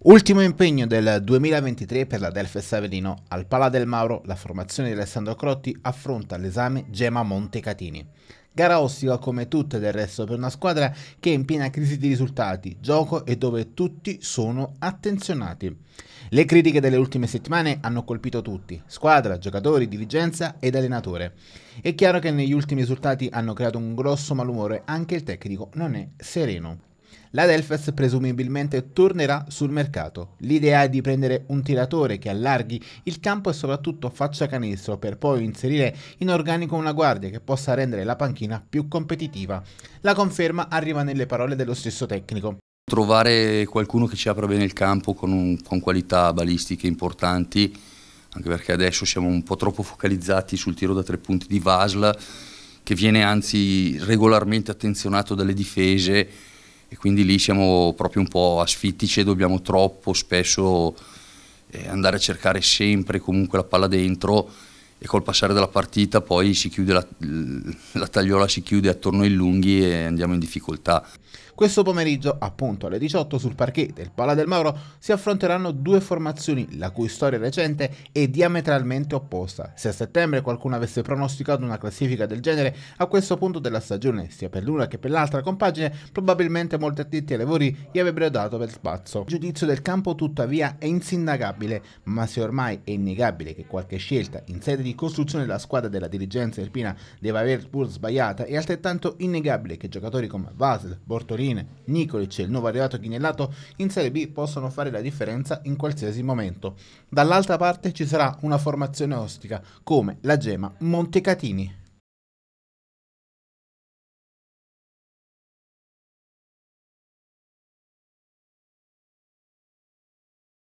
Ultimo impegno del 2023 per la Delfes Avellino. Al Pala del Mauro la formazione di Alessandro Crotti affronta l'esame Gema Montecatini. Gara ostica come tutte del resto per una squadra che è in piena crisi di risultati, gioco e dove tutti sono attenzionati. Le critiche delle ultime settimane hanno colpito tutti, squadra, giocatori, dirigenza ed allenatore. È chiaro che negli ultimi risultati hanno creato un grosso malumore, anche il tecnico non è sereno. La Delfes presumibilmente tornerà sul mercato. L'idea è di prendere un tiratore che allarghi il campo e soprattutto faccia canestro per poi inserire in organico una guardia che possa rendere la panchina più competitiva. La conferma arriva nelle parole dello stesso tecnico. Trovare qualcuno che ci apra bene il campo con, un, con qualità balistiche importanti, anche perché adesso siamo un po' troppo focalizzati sul tiro da tre punti di Vasla, che viene anzi regolarmente attenzionato dalle difese e quindi lì siamo proprio un po' asfittici e dobbiamo troppo spesso eh, andare a cercare sempre comunque la palla dentro e col passare della partita poi si chiude la, la tagliola si chiude attorno ai lunghi e andiamo in difficoltà. Questo pomeriggio, appunto alle 18 sul parquet del Pala del Mauro, si affronteranno due formazioni la cui storia recente è diametralmente opposta. Se a settembre qualcuno avesse pronosticato una classifica del genere, a questo punto della stagione, sia per l'una che per l'altra compagine, probabilmente molti addetti ai lavori gli avrebbero dato per spazio. Il giudizio del campo tuttavia è insindacabile, ma se ormai è innegabile che qualche scelta in sede di costruzione della squadra della dirigenza alpina deve aver pur sbagliata, è altrettanto innegabile che giocatori come Vasel, Bortolini, Perin, Nicolic e il nuovo arrivato Chinellato in Serie B possono fare la differenza in qualsiasi momento. Dall'altra parte ci sarà una formazione ostica come la Gema Montecatini.